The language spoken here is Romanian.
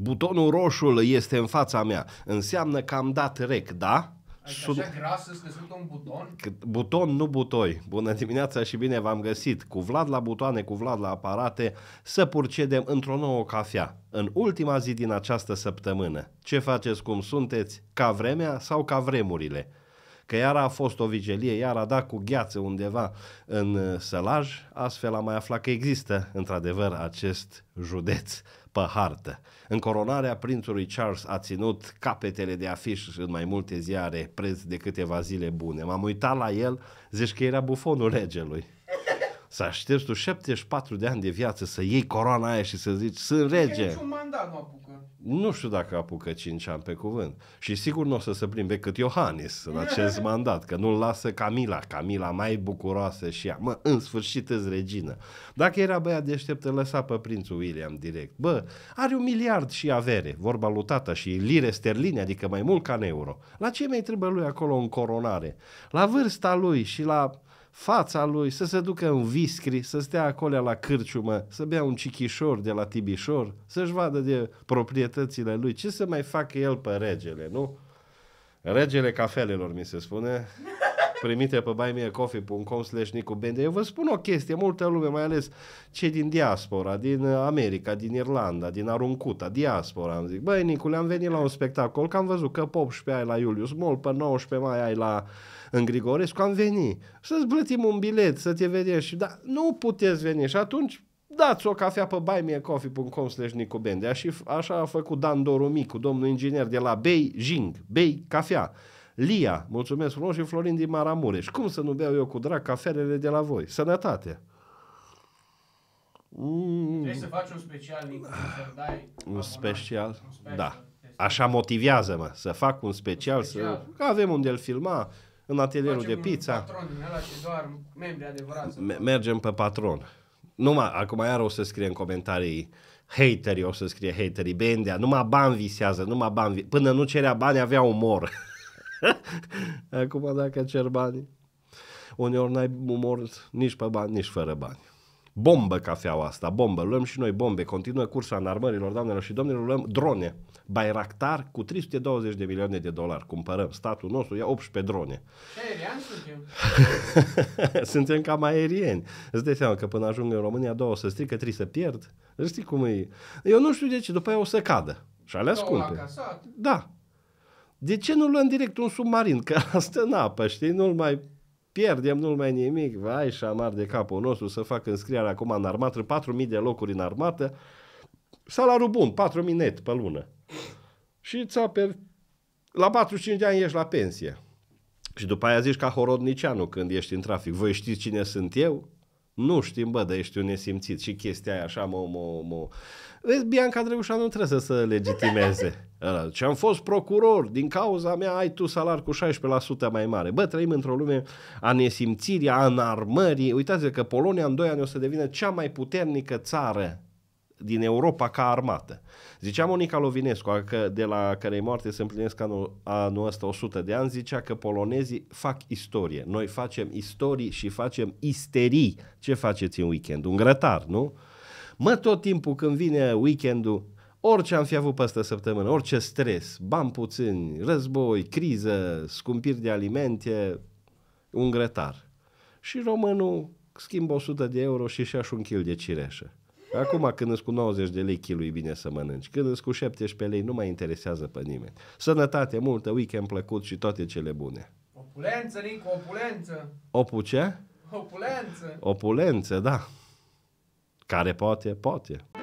butonul roșu este în fața mea, înseamnă că am dat rec, da? Adică Sun... așa grasă un buton? Buton, nu butoi. Bună dimineața și bine v-am găsit. Cu Vlad la butoane, cu Vlad la aparate, să purcedem într-o nouă cafea. În ultima zi din această săptămână. Ce faceți cum sunteți? Ca vremea sau ca vremurile? că iar a fost o vigilie, iar a dat cu gheață undeva în uh, sălaj, astfel am mai aflat că există într-adevăr acest județ pe hartă. În coronarea prințului Charles a ținut capetele de afiș în mai multe ziare preț de câteva zile bune. M-am uitat la el, zici că era bufonul regelui. Să aștepți tu 74 de ani de viață să iei corona aia și să zici, sunt rege. niciun mandat nu nu știu dacă apucă 5 ani pe cuvânt. Și sigur nu o să se plimbe cât Iohannis în acest mandat, că nu-l lasă Camila, Camila mai bucuroasă și ea. Mă, în sfârșit îți regină. Dacă era băiat deștept, lăsa pe prințul William direct. Bă, are un miliard și avere, vorba lui tata, și lire sterline, adică mai mult ca în euro. La ce mai trebuie lui acolo în coronare? La vârsta lui și la fața lui, să se ducă în viscri, să stea acolo la cârciumă, să bea un cichișor de la Tibișor, să-și vadă de proprietățile lui. Ce să mai facă el pe regele, nu? Regele cafelelor, mi se spune primite pe buymeacoffee.com slash Eu vă spun o chestie, multă lume, mai ales cei din diaspora, din uh, America, din Irlanda, din Aruncuta, diaspora, am zic, băi Nicule, am venit la un spectacol, că am văzut că pe 18 ai la Iulius Mol, pe 19 mai ai la în Grigorescu, am venit. Să-ți plătim un bilet, să te vedem și, da, nu puteți veni. Și atunci dați o cafea pe buymeacoffee.com slash nicubende. Așa, așa a făcut Dan Doromicu, domnul inginer de la Beijing, Bei Cafea. Lia, mulțumesc frumos și Florin din Maramureș. Cum să nu beau eu cu drag cafelele de la voi? Sănătate! Mm. Trebuie să faci un special, Nicu, dai un special, un special, da. Așa motivează-mă, să fac un special, un special. să... avem unde îl filma, în atelierul Facem de pizza. Mergem pe patron. Numai, acum iar o să scrie în comentarii haterii, o să scrie haterii, bendea, numai bani visează, numai bani, până nu cerea bani avea umor. Acum dacă cer bani, uneori n-ai umor nici pe bani, nici fără bani. Bombă cafeaua asta, bombă, luăm și noi bombe, continuă cursa în armărilor, doamnelor și domnilor, luăm drone, Bayraktar cu 320 de milioane de dolari, cumpărăm statul nostru, ia 18 drone. Aerian suntem. suntem cam aerieni. Îți dai seama că până ajung în România două să strică, trei să pierd. Știi cum e? Eu nu știu de ce, după aia o să cadă. Și alea scumpe. Da, de ce nu luăm direct un submarin? Că asta în apă, știi? Nu-l mai pierdem, nu-l mai nimic. Vai și amar de capul nostru să fac înscrierea acum în armată, 4.000 de locuri în armată, salariul bun, 4.000 net pe lună. Și ți la 45 de ani ești la pensie. Și după aia zici ca Horodnicianu când ești în trafic, voi știți cine sunt eu? Nu știm, bă, dar ești un nesimțit și chestia aia așa mă, mă, mă... Vezi, Bianca Drăgușa nu trebuie să se legitimeze. și am fost procuror, din cauza mea ai tu salar cu 16% mai mare. Bă, trăim într-o lume a nesimțirii, a înarmării. Uitați-vă că Polonia în 2 ani o să devină cea mai puternică țară din Europa ca armată. Zicea Monica Lovinescu, că de la care e moarte se împlinesc anul, anul ăsta 100 de ani, zicea că polonezii fac istorie. Noi facem istorii și facem isterii. Ce faceți în weekend? Un grătar, nu? Mă, tot timpul când vine weekendul, orice am fi avut pe asta săptămână, orice stres, bani puțini, război, criză, scumpiri de alimente, un grătar. Și românul schimbă 100 de euro și și-aș un kil de cireșă. Acum când îți cu 90 de lei kilo e bine să mănânci. Când îți cu 17 lei nu mai interesează pe nimeni. Sănătate multă, weekend plăcut și toate cele bune. Opulență, Nicu, opulență. Opu ce? Opulență. Opulență, da. Care poate, poate.